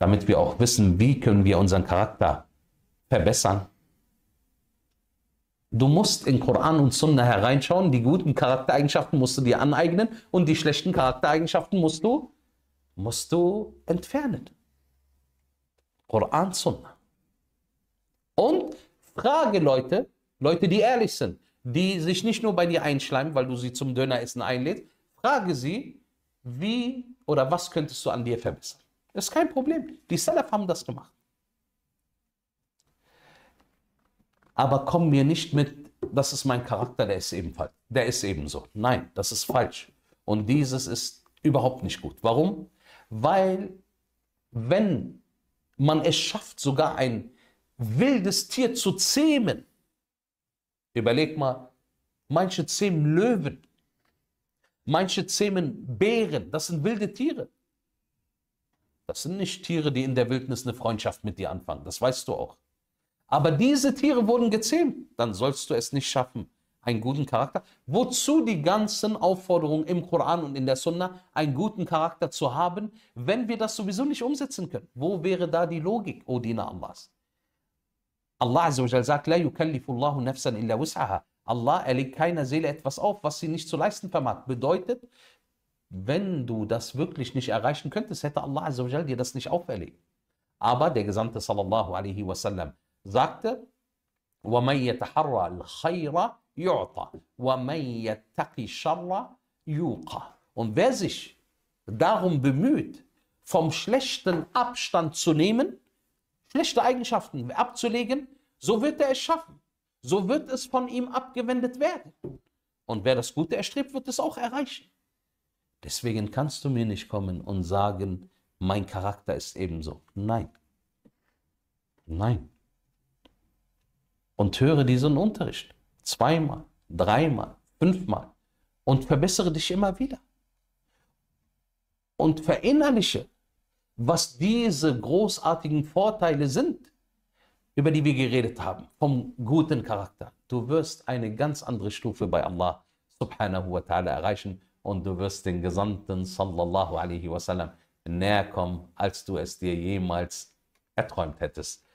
damit wir auch wissen, wie können wir unseren Charakter verbessern. Du musst in Koran und Sunna hereinschauen, die guten Charaktereigenschaften musst du dir aneignen und die schlechten Charaktereigenschaften musst du, musst du entfernen. Koran, Sunna. Und frage Leute, Leute, die ehrlich sind, die sich nicht nur bei dir einschleimen, weil du sie zum Döneressen einlädst, frage sie, wie oder was könntest du an dir verbessern? ist kein Problem. Die Salaf haben das gemacht. Aber kommen wir nicht mit, das ist mein Charakter, der ist ebenfalls, der ist ebenso. Nein, das ist falsch. Und dieses ist überhaupt nicht gut. Warum? Weil, wenn man es schafft, sogar ein wildes Tier zu zähmen, überleg mal, manche zähmen Löwen, manche zähmen Bären, das sind wilde Tiere. Das sind nicht Tiere, die in der Wildnis eine Freundschaft mit dir anfangen. Das weißt du auch. Aber diese Tiere wurden gezähmt. Dann sollst du es nicht schaffen. Einen guten Charakter. Wozu die ganzen Aufforderungen im Koran und in der Sunna, einen guten Charakter zu haben, wenn wir das sowieso nicht umsetzen können? Wo wäre da die Logik, O Diener Allahs? Allah Azzawajal sagt, La yukallifullahu nafsan illa Allah erlegt keiner Seele etwas auf, was sie nicht zu leisten vermag. Bedeutet, wenn du das wirklich nicht erreichen könntest, hätte Allah Azzawajal dir das nicht auferlegt. Aber der Gesandte sallallahu alaihi wasallam sagte, وَمَنْ يَتَحَرَّ الْخَيْرَ يُعْطَى وَمَنْ يَتَّقِ يُوقَى Und wer sich darum bemüht, vom Schlechten Abstand zu nehmen, schlechte Eigenschaften abzulegen, so wird er es schaffen. So wird es von ihm abgewendet werden. Und wer das Gute erstrebt, wird es auch erreichen. Deswegen kannst du mir nicht kommen und sagen, mein Charakter ist ebenso. Nein. Nein. Und höre diesen Unterricht zweimal, dreimal, fünfmal und verbessere dich immer wieder. Und verinnerliche, was diese großartigen Vorteile sind, über die wir geredet haben, vom guten Charakter. Du wirst eine ganz andere Stufe bei Allah subhanahu wa ta'ala erreichen und du wirst den Gesandten sallallahu alaihi wasallam näher kommen, als du es dir jemals erträumt hättest.